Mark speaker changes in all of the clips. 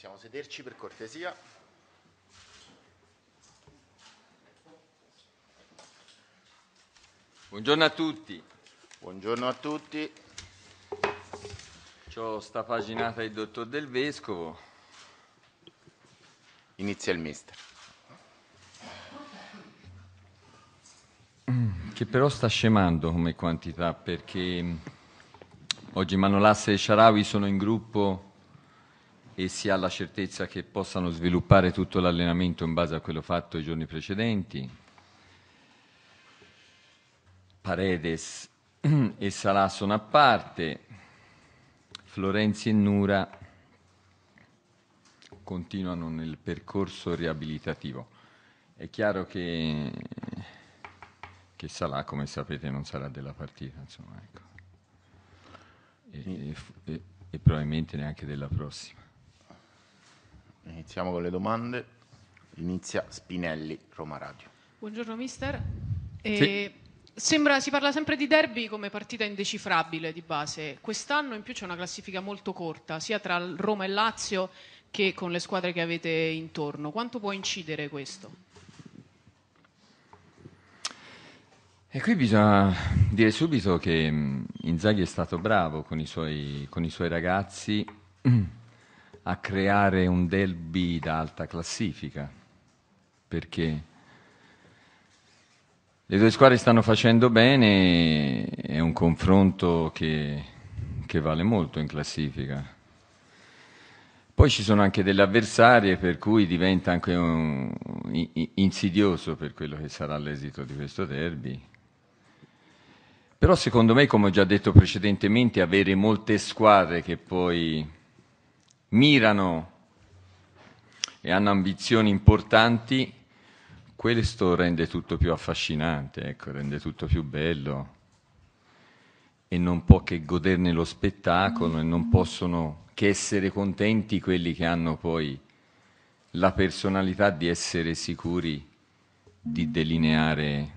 Speaker 1: possiamo sederci per cortesia. Buongiorno a tutti. Buongiorno a tutti. C'ho sta paginata del dottor Del Vescovo. Inizia il mister. Mm, che però sta scemando come quantità perché mm, oggi Manolasse e Sharawi sono in gruppo e si ha la certezza che possano sviluppare tutto l'allenamento in base a quello fatto i giorni precedenti. Paredes e Salà sono a parte, Florenzi e Nura continuano nel percorso riabilitativo. È chiaro che, che Salah, come sapete, non sarà della partita, insomma, ecco. e, e, e, e probabilmente neanche della prossima. Iniziamo con le domande. Inizia Spinelli, Roma Radio. Buongiorno mister. E eh, sì. sembra, si parla sempre di derby come partita indecifrabile di base. Quest'anno in più c'è una classifica molto corta, sia tra Roma e Lazio che con le squadre che avete intorno. Quanto può incidere questo? E qui bisogna dire subito che mm, Inzaghi è stato bravo con i suoi, con i suoi ragazzi a creare un derby da alta classifica, perché le due squadre stanno facendo bene, è un confronto che, che vale molto in classifica. Poi ci sono anche delle avversarie per cui diventa anche un, insidioso per quello che sarà l'esito di questo derby. Però secondo me, come ho già detto precedentemente, avere molte squadre che poi mirano e hanno ambizioni importanti, questo rende tutto più affascinante, ecco, rende tutto più bello e non può che goderne lo spettacolo e non possono che essere contenti quelli che hanno poi la personalità di essere sicuri di delineare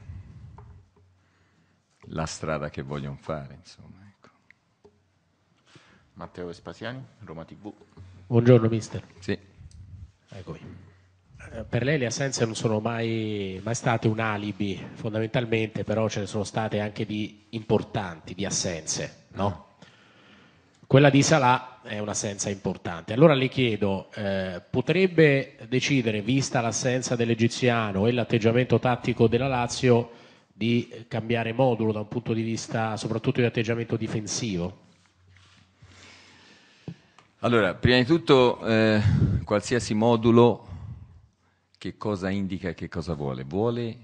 Speaker 1: la strada che vogliono fare, insomma. Matteo Vespasiani, Roma TV. Buongiorno mister. Sì. Eccomi. Eh, per lei le assenze non sono mai, mai, state un alibi, fondamentalmente però ce ne sono state anche di importanti, di assenze, no? Quella di Salah è un'assenza importante. Allora le chiedo, eh, potrebbe decidere, vista l'assenza dell'egiziano e l'atteggiamento tattico della Lazio, di cambiare modulo da un punto di vista soprattutto di atteggiamento difensivo? Allora, prima di tutto, eh, qualsiasi modulo che cosa indica e che cosa vuole? Vuole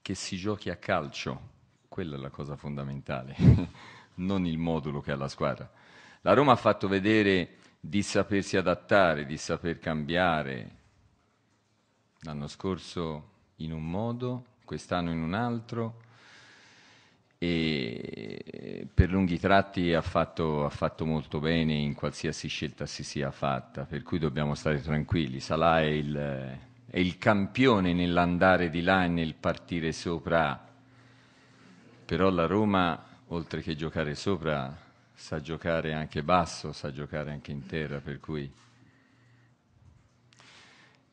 Speaker 1: che si giochi a calcio, quella è la cosa fondamentale, non il modulo che ha la squadra. La Roma ha fatto vedere di sapersi adattare, di saper cambiare. L'anno scorso in un modo, quest'anno in un altro, e per lunghi tratti ha fatto, ha fatto, molto bene in qualsiasi scelta si sia fatta, per cui dobbiamo stare tranquilli. Salah è il, è il campione nell'andare di là e nel partire sopra, però la Roma, oltre che giocare sopra, sa giocare anche basso, sa giocare anche in terra, per cui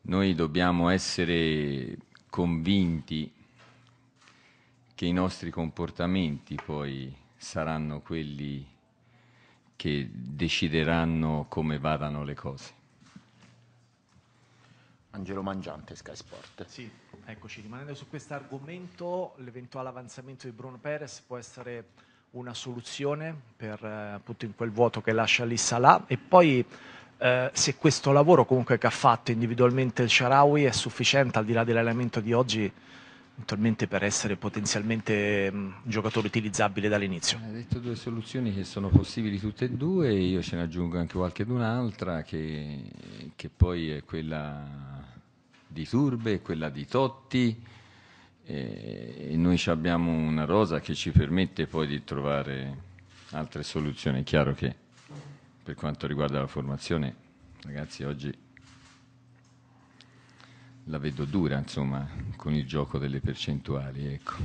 Speaker 1: noi dobbiamo essere convinti che i nostri comportamenti poi saranno quelli che decideranno come vadano le cose. Angelo Mangiante, Sky Sport. Sì, eccoci, rimanendo su questo argomento, l'eventuale avanzamento di Bruno Perez può essere una soluzione per eh, appunto in quel vuoto che lascia lì Salah e poi eh, se questo lavoro comunque che ha fatto individualmente il Sharawi è sufficiente al di là dell'elemento di oggi eventualmente per essere potenzialmente mm, un giocatore utilizzabile dall'inizio. Hai detto due soluzioni che sono possibili tutte e due, io ce ne aggiungo anche qualche d'un'altra che, che poi è quella di Turbe, quella di Totti e noi abbiamo una rosa che ci permette poi di trovare altre soluzioni. È chiaro che per quanto riguarda la formazione, ragazzi, oggi la vedo dura, insomma, con il gioco delle percentuali, ecco.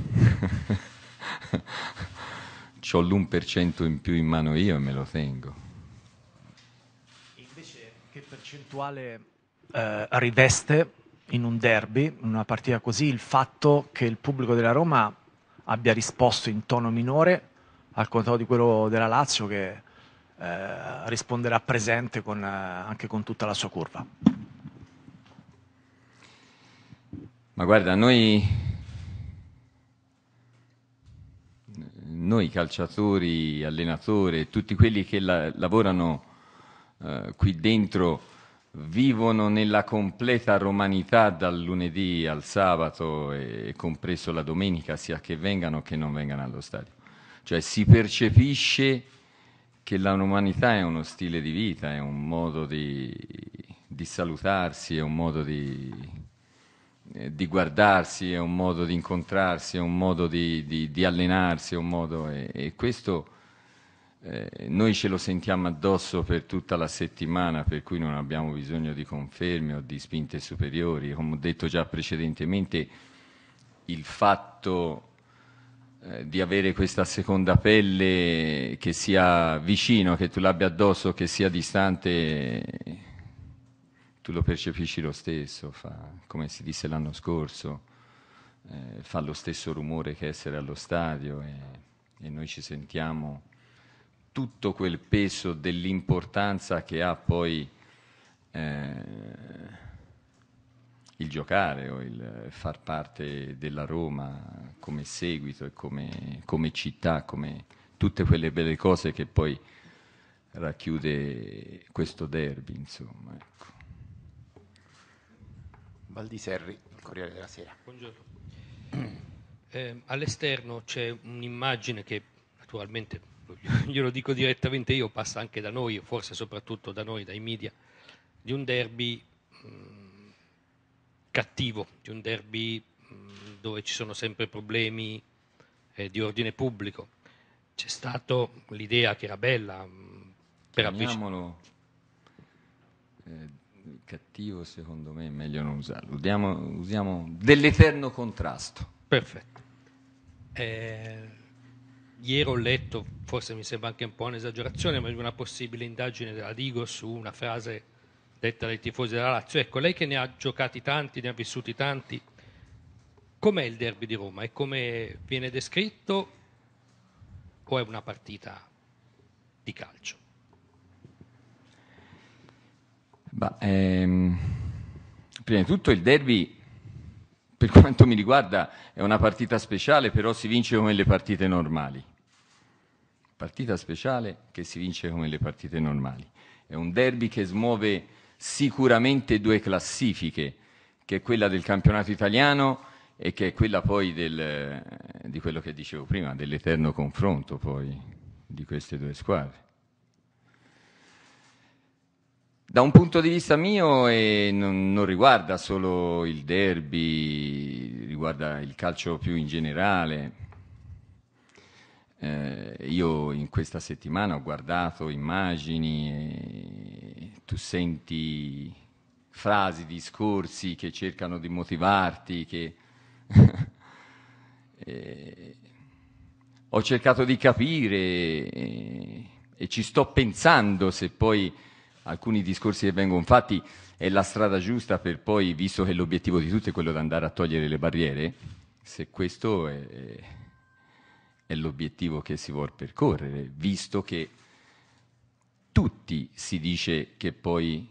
Speaker 1: Ho l'1% in più in mano io e me lo tengo. E invece che percentuale eh, riveste in un derby, in una partita così, il fatto che il pubblico della Roma abbia risposto in tono minore al contrario di quello della Lazio che eh, risponderà presente con, eh, anche con tutta la sua curva? Ma guarda, noi, noi calciatori, allenatori, tutti quelli che la, lavorano eh, qui dentro vivono nella completa romanità dal lunedì al sabato e, e compreso la domenica, sia che vengano che non vengano allo stadio. Cioè si percepisce che la romanità è uno stile di vita, è un modo di, di salutarsi, è un modo di eh, di guardarsi, è un modo di incontrarsi, è un modo di, di, di allenarsi, è un modo... E, e questo eh, noi ce lo sentiamo addosso per tutta la settimana, per cui non abbiamo bisogno di conferme o di spinte superiori. Come ho detto già precedentemente, il fatto eh, di avere questa seconda pelle che sia vicino, che tu l'abbia addosso, che sia distante, tu lo percepisci lo stesso, fa, come si disse l'anno scorso, eh, fa lo stesso rumore che essere allo stadio e, e noi ci sentiamo tutto quel peso dell'importanza che ha poi eh, il giocare o il far parte della Roma come seguito e come, come città, come tutte quelle belle cose che poi racchiude questo derby, insomma. Ecco. Valdiserri, il Corriere della Sera. Buongiorno. Eh, all'esterno c'è un'immagine che naturalmente, glielo dico direttamente io, passa anche da noi, forse soprattutto da noi, dai media, di un derby mh, mm, cattivo, di un derby mh, mm, dove ci sono sempre problemi eh, di ordine pubblico. C'è stata l'idea che era bella mh, mm, per avvicinare... Eh, cattivo secondo me è meglio non usarlo, usiamo, usiamo dell'eterno contrasto. Perfetto. Eh, ieri ho letto, forse mi sembra anche un po' un'esagerazione, ma di una possibile indagine della Digo su una frase detta dai tifosi della Lazio. Ecco, lei che ne ha giocati tanti, ne ha vissuti tanti, com'è il derby di Roma e come viene descritto o è una partita di calcio? Bah, ehm, prima di tutto il derby, per quanto mi riguarda, è una partita speciale, però si vince come le partite normali. Partita speciale che si vince come le partite normali. È un derby che smuove sicuramente due classifiche, che è quella del campionato italiano e che è quella poi del, di quello che dicevo prima, dell'eterno confronto poi di queste due squadre. Da un punto di vista mio e non, non, riguarda solo il derby, riguarda il calcio più in generale. Eh, io in questa settimana ho guardato immagini, e tu senti frasi, discorsi che cercano di motivarti, che... eh, ho cercato di capire e ci sto pensando se poi alcuni discorsi che vengono fatti è la strada giusta per poi, visto che l'obiettivo di tutti è quello di andare a togliere le barriere, se questo è, è l'obiettivo che si vuole percorrere, visto che tutti si dice che poi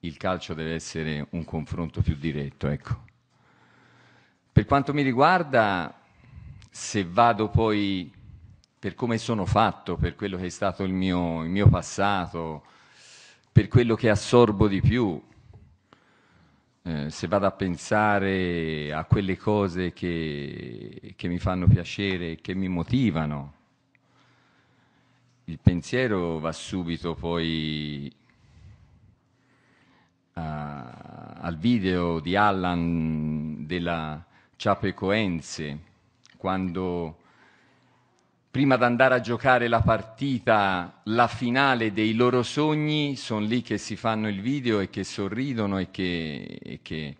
Speaker 1: il calcio deve essere un confronto più diretto. Ecco. Per quanto mi riguarda, se vado poi per come sono fatto, per quello che è stato il mio, il mio passato, per quello che assorbo di più, eh, se vado a pensare a quelle cose che, che mi fanno piacere, che mi motivano, il pensiero va subito poi a, al video di Allan della Ciapecoense, quando prima di andare a giocare la partita, la finale dei loro sogni, sono lì che si fanno il video e che sorridono e che, e che,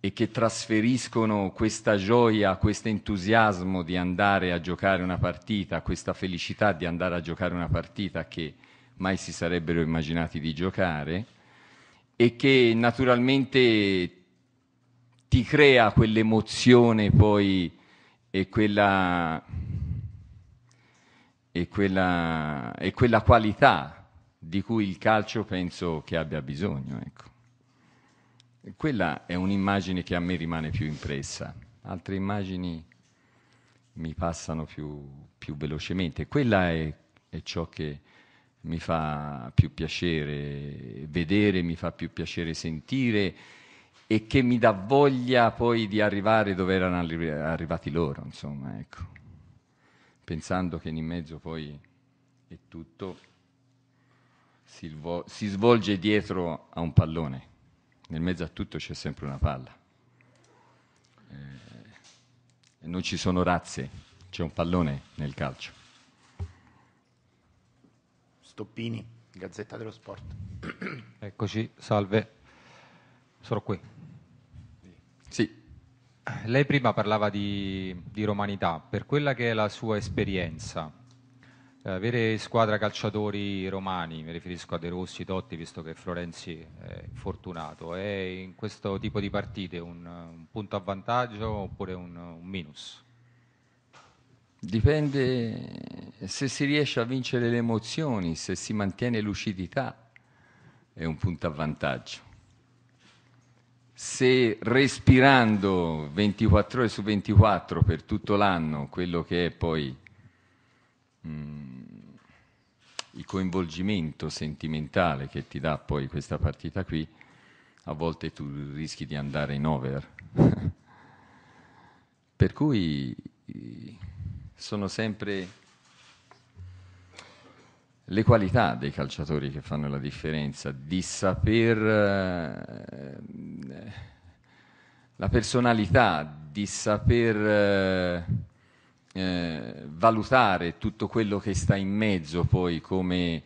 Speaker 1: e che trasferiscono questa gioia, questo entusiasmo di andare a giocare una partita, questa felicità di andare a giocare una partita che mai si sarebbero immaginati di giocare e che naturalmente ti crea quell'emozione poi e quella e quella, e quella qualità di cui il calcio penso che abbia bisogno. Ecco. Quella è un'immagine che a me rimane più impressa, altre immagini mi passano più, più velocemente. Quella è, è, ciò che mi fa più piacere vedere, mi fa più piacere sentire e che mi dà voglia poi di arrivare dove erano arri- arrivati loro, insomma, ecco pensando che in mezzo poi è tutto, si, vo- si svolge dietro a un pallone. Nel mezzo a tutto c'è sempre una palla. Eh, non ci sono razze, c'è un pallone nel calcio. Stoppini, Gazzetta dello Sport. Eccoci, salve, sono qui. Sì. Lei prima parlava di, di, romanità, per quella che è la sua esperienza, eh, avere squadra calciatori romani, mi riferisco a De Rossi, Totti, visto che Florenzi è fortunato, è in questo tipo di partite un, un punto a vantaggio oppure un, un minus? Dipende se si riesce a vincere le emozioni, se si mantiene lucidità, è un punto a vantaggio se respirando 24 ore su 24 per tutto l'anno quello che è poi mh, mm, il coinvolgimento sentimentale che ti dà poi questa partita qui, a volte tu rischi di andare in over. per cui eh, sono sempre le qualità dei calciatori che fanno la differenza, di saper eh, la personalità, di saper eh, eh, valutare tutto quello che sta in mezzo poi come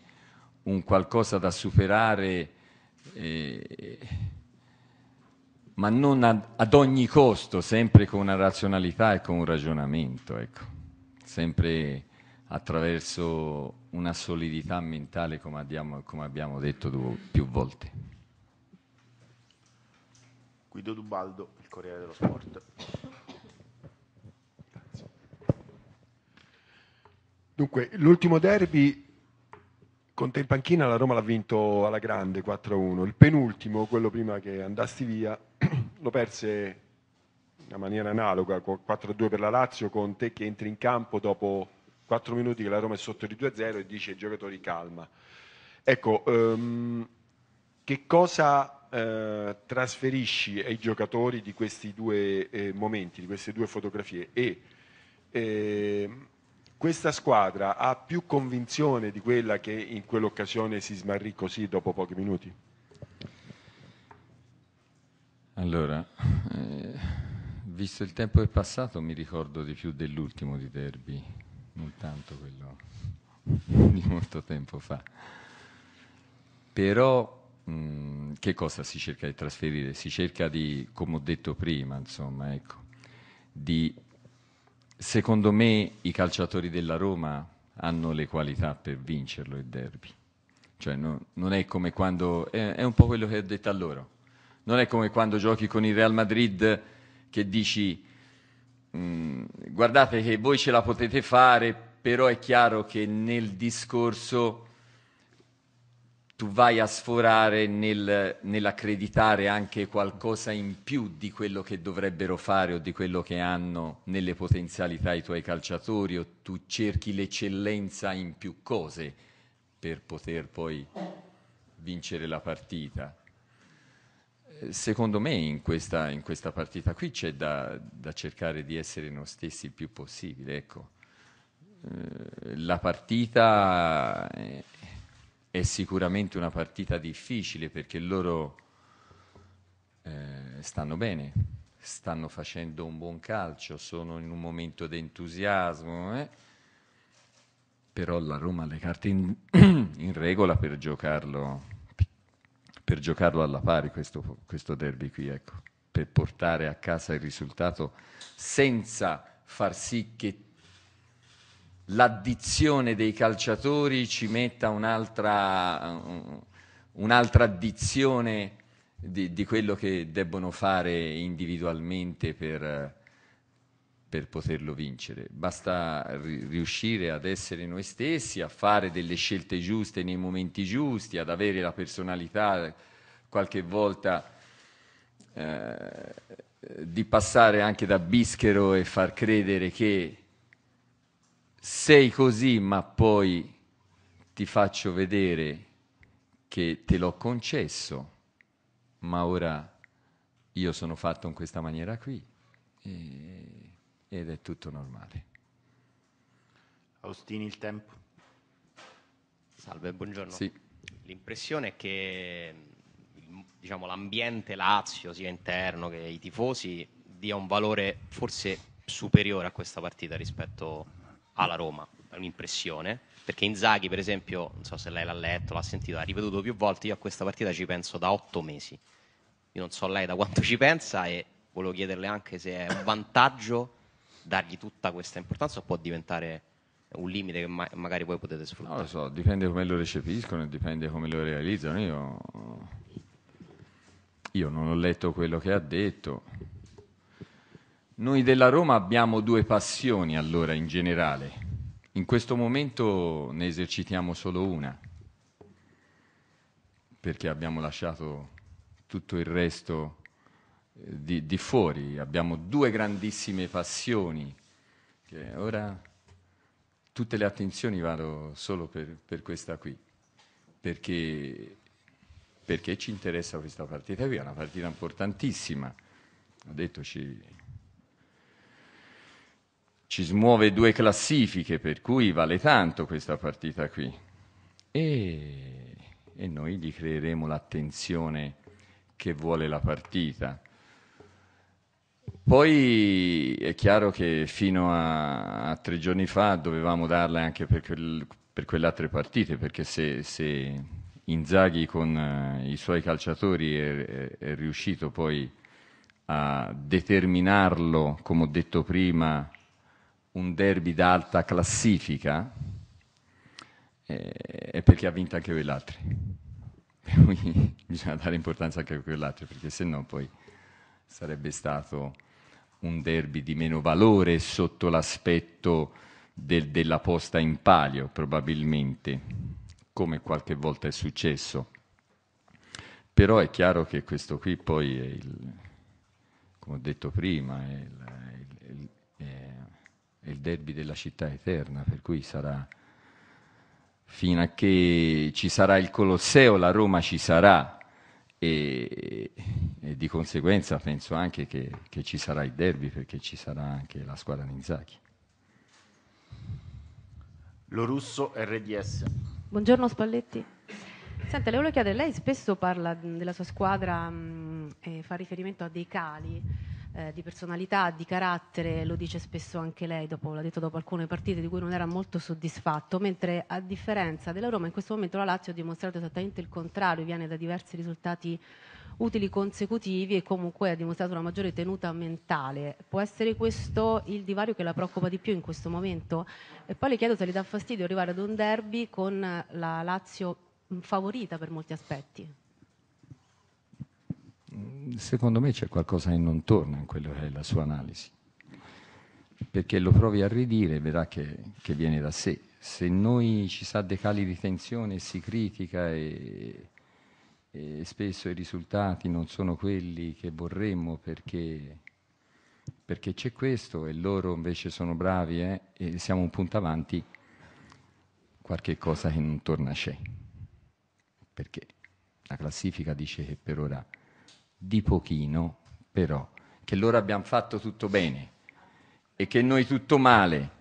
Speaker 1: un qualcosa da superare, eh, ma non ad, ad, ogni costo, sempre con una razionalità e con un ragionamento, ecco. sempre attraverso una solidità mentale come abbiamo, come abbiamo detto tu, più volte. Guido Dubaldo, il Corriere dello Sport. Dunque, l'ultimo derby con te in panchina la Roma l'ha vinto alla grande 4-1, il penultimo, quello prima che andassi via, lo perse in maniera analoga, 4-2 per la Lazio con te che entri in campo dopo 4 minuti che la Roma è sotto di 2-0 e dice ai giocatori calma. Ecco, ehm, che cosa eh, trasferisci ai giocatori di questi due eh, momenti, di queste due fotografie? E eh, questa squadra ha più convinzione di quella che in quell'occasione si smarrì così dopo pochi minuti? Allora, eh, visto il tempo che è passato, mi ricordo di più dell'ultimo di Derby, non tanto quello di molto tempo fa. Però mh, mm, che cosa si cerca di trasferire? Si cerca di, come ho detto prima, insomma, ecco, di... Secondo me i calciatori della Roma hanno le qualità per vincerlo il derby. Cioè, no, non è come quando... È, è un po' quello che ho detto a loro. Non è come quando giochi con il Real Madrid che dici Mm, guardate che voi ce la potete fare, però è chiaro che nel discorso tu vai a sforare nel, nell'accreditare anche qualcosa in più di quello che dovrebbero fare o di quello che hanno nelle potenzialità i tuoi calciatori o tu cerchi l'eccellenza in più cose per poter poi vincere la partita secondo me in questa, in questa, partita qui c'è da, da, cercare di essere noi stessi il più possibile. Ecco. Eh, la partita è, è sicuramente una partita difficile perché loro eh, stanno bene, stanno facendo un buon calcio, sono in un momento d'entusiasmo. Eh? Però la Roma ha le carte in, in regola per giocarlo per giocarlo alla pari questo, questo derby qui, ecco, per portare a casa il risultato senza far sì che l'addizione dei calciatori ci metta un'altra, un'altra addizione di, di quello che debbono fare individualmente per per poterlo vincere, basta ri- riuscire ad essere noi stessi, a fare delle scelte giuste nei momenti giusti, ad avere la personalità qualche volta eh, di passare anche da bischero e far credere che sei così ma poi ti faccio vedere che te l'ho concesso, ma ora io sono fatto in questa maniera qui. E ed è tutto normale. Austini il tempo. Salve, buongiorno. Sì. L'impressione è che mm, diciamo, l'ambiente Lazio, sia interno che i tifosi, dia un valore forse superiore a questa partita rispetto alla Roma, è un'impressione, perché Inzaghi per esempio, non so se lei l'ha letto, l'ha sentito, ha ripetuto più volte, io a questa partita ci penso da otto mesi, io non so lei da quanto ci pensa e volevo chiederle anche se è un vantaggio dargli tutta questa importanza o può diventare un limite che ma- magari voi potete sfruttare? Non lo so, dipende come lo recepiscono e dipende come lo realizzano. Io, io non ho letto quello che ha detto. Noi della Roma abbiamo due passioni allora in generale. In questo momento ne esercitiamo solo una, perché abbiamo lasciato tutto il resto di, di fuori. Abbiamo due grandissime passioni che ora tutte le attenzioni vado solo per, per questa qui, perché, perché, ci interessa questa partita qui, è una partita importantissima, ho detto ci, ci smuove due classifiche, per cui vale tanto questa partita qui. E, e noi gli creeremo l'attenzione che vuole la partita. Poi è chiaro che fino a, a tre giorni fa dovevamo darla anche per, quel, per quelle altre partite, perché se, se Inzaghi con eh, i suoi calciatori è, è, è, riuscito poi a determinarlo, come ho detto prima, un derby d'alta classifica, eh, è perché ha vinto anche quell'altro. Quindi bisogna dare importanza anche a quell'altro, perché se no poi sarebbe stato un derby di meno valore sotto l'aspetto del, della posta in palio, probabilmente, come qualche volta è successo. Però è chiaro che questo qui poi è il, come ho detto prima, è il, è il, è il derby della città eterna, per cui sarà fino a che ci sarà il Colosseo, la Roma ci sarà, e, e, di conseguenza penso anche che, che, ci sarà il derby perché ci sarà anche la squadra Ninzaki. Lo russo RDS. Buongiorno Spalletti. Senta, le volevo chiedere, lei spesso parla della sua squadra mh, e fa riferimento a dei cali eh, di personalità, di carattere, lo dice spesso anche lei, dopo, l'ha detto dopo alcune partite di cui non era molto soddisfatto, mentre a differenza della Roma in questo momento la Lazio ha dimostrato esattamente il contrario, viene da diversi risultati utili consecutivi e comunque ha dimostrato una maggiore tenuta mentale. Può essere questo il divario che la preoccupa di più in questo momento? E poi le chiedo se le dà fastidio arrivare ad un derby con la Lazio favorita per molti aspetti secondo me c'è qualcosa che non torna in quello che è la sua analisi, perché lo provi a ridire e vedrà che, che, viene da sé. Se noi ci sa dei cali di tensione e si critica e, e spesso i risultati non sono quelli che vorremmo perché perché c'è questo e loro invece sono bravi eh? e siamo un punto avanti, qualche cosa che non torna c'è. Perché la classifica dice che per ora di pochino però, che loro abbiamo fatto tutto bene e che noi tutto male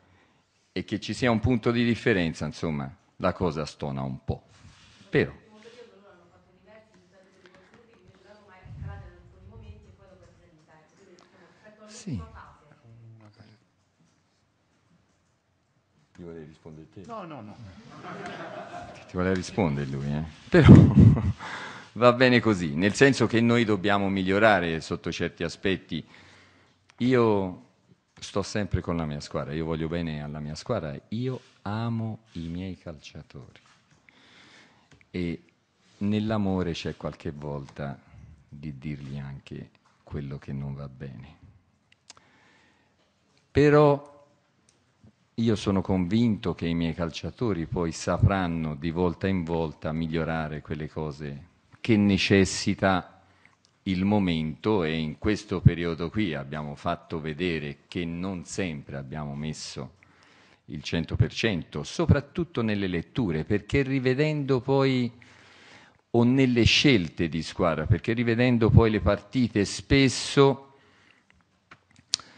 Speaker 1: e che ci sia un punto di differenza, insomma, la cosa stona un po'. Però. Sì. Ti volevi rispondere te? No, no, no. Ti voleva rispondere lui, eh? Però va bene così, nel senso che noi dobbiamo migliorare sotto certi aspetti. Io sto sempre con la mia squadra, io voglio bene alla mia squadra, io amo i miei calciatori e nell'amore c'è qualche volta di dirgli anche quello che non va bene. Però io sono convinto che i miei calciatori poi sapranno di volta in volta migliorare quelle cose che necessita il momento e in questo periodo qui abbiamo fatto vedere che non sempre abbiamo messo il 100%, soprattutto nelle letture, perché rivedendo poi o nelle scelte di squadra, perché rivedendo poi le partite spesso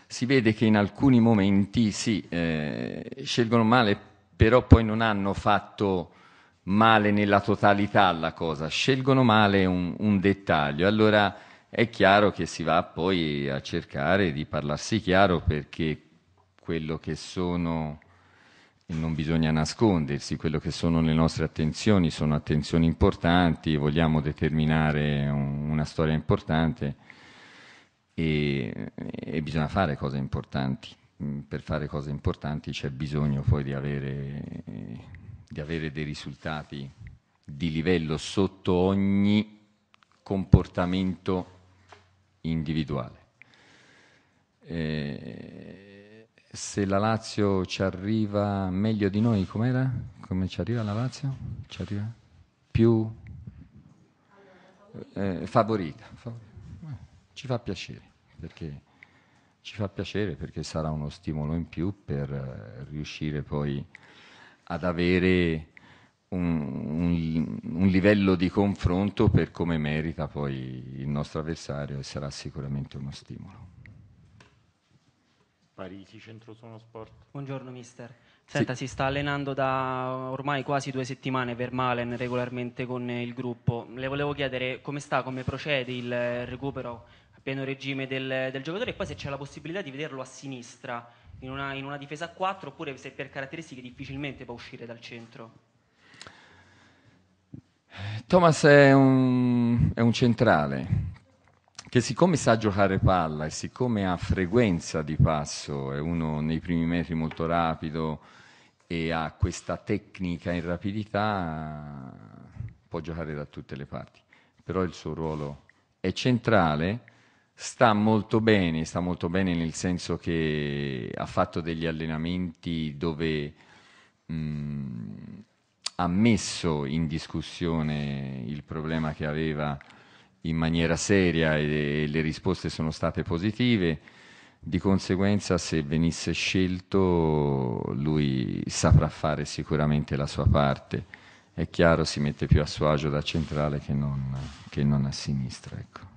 Speaker 1: si vede che in alcuni momenti sì, eh, scelgono male, però poi non hanno fatto male nella totalità la cosa, scelgono male un, un dettaglio. Allora è chiaro che si va poi a cercare di parlarsi chiaro perché quello che sono non bisogna nascondersi, quello che sono le nostre attenzioni sono attenzioni importanti, vogliamo determinare un, una storia importante e, e, bisogna fare cose importanti. Mm, per fare cose importanti c'è bisogno poi di avere di avere dei risultati di livello sotto ogni comportamento individuale. Eh, se la Lazio ci arriva meglio di noi, com'era? Come ci arriva la Lazio? Ci arriva più eh, favorita. Ci fa piacere perché ci fa piacere perché sarà uno stimolo in più per eh, riuscire poi ad avere un, un, un, livello di confronto per come merita poi il nostro avversario e sarà sicuramente uno stimolo. Parigi, Centro Sono Sport. Buongiorno mister. Senta, sì. si sta allenando da ormai quasi due settimane per Malen regolarmente con il gruppo. Le volevo chiedere come sta, come procede il recupero a pieno regime del, del giocatore e poi se c'è la possibilità di vederlo a sinistra in una, in una difesa a 4 oppure se per caratteristiche difficilmente può uscire dal centro? Thomas è un, è un, centrale che siccome sa giocare palla e siccome ha frequenza di passo, è uno nei primi metri molto rapido e ha questa tecnica in rapidità, può giocare da tutte le parti. Però il suo ruolo è centrale Sta molto bene, sta molto bene nel senso che ha fatto degli allenamenti dove mh, mm, ha messo in discussione il problema che aveva in maniera seria e, e le risposte sono state positive. Di conseguenza, se venisse scelto, lui saprà fare sicuramente la sua parte. È chiaro, si mette più a suo agio da centrale che non, che non a sinistra. Ecco.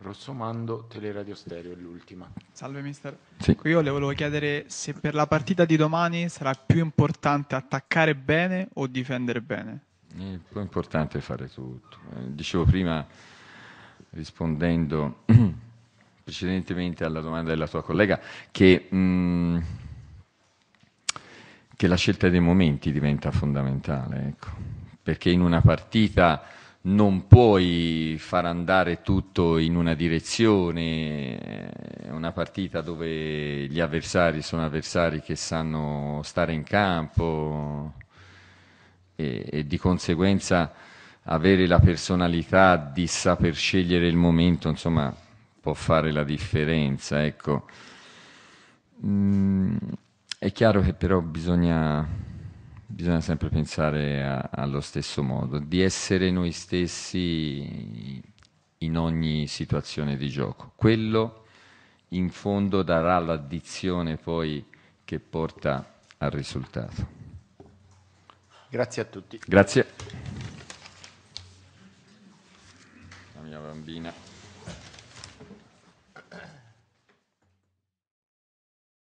Speaker 1: Rossomando, Teleradio Stereo è l'ultima. Salve mister. Sì. Io le volevo chiedere se per la partita di domani sarà più importante attaccare bene o difendere bene. È più importante fare tutto. Eh, dicevo prima, rispondendo precedentemente alla domanda della tua collega, che, mh, mm, che la scelta dei momenti diventa fondamentale, ecco. perché in una partita non puoi far andare tutto in una direzione, è eh, una partita dove gli avversari sono avversari che sanno stare in campo e, e di conseguenza avere la personalità di saper scegliere il momento, insomma, può fare la differenza, ecco. Mm, è chiaro che però bisogna bisogna sempre pensare a, allo stesso modo, di essere noi stessi in ogni situazione di gioco. Quello in fondo darà l'addizione poi che porta al risultato. Grazie a tutti. Grazie. La mia bambina.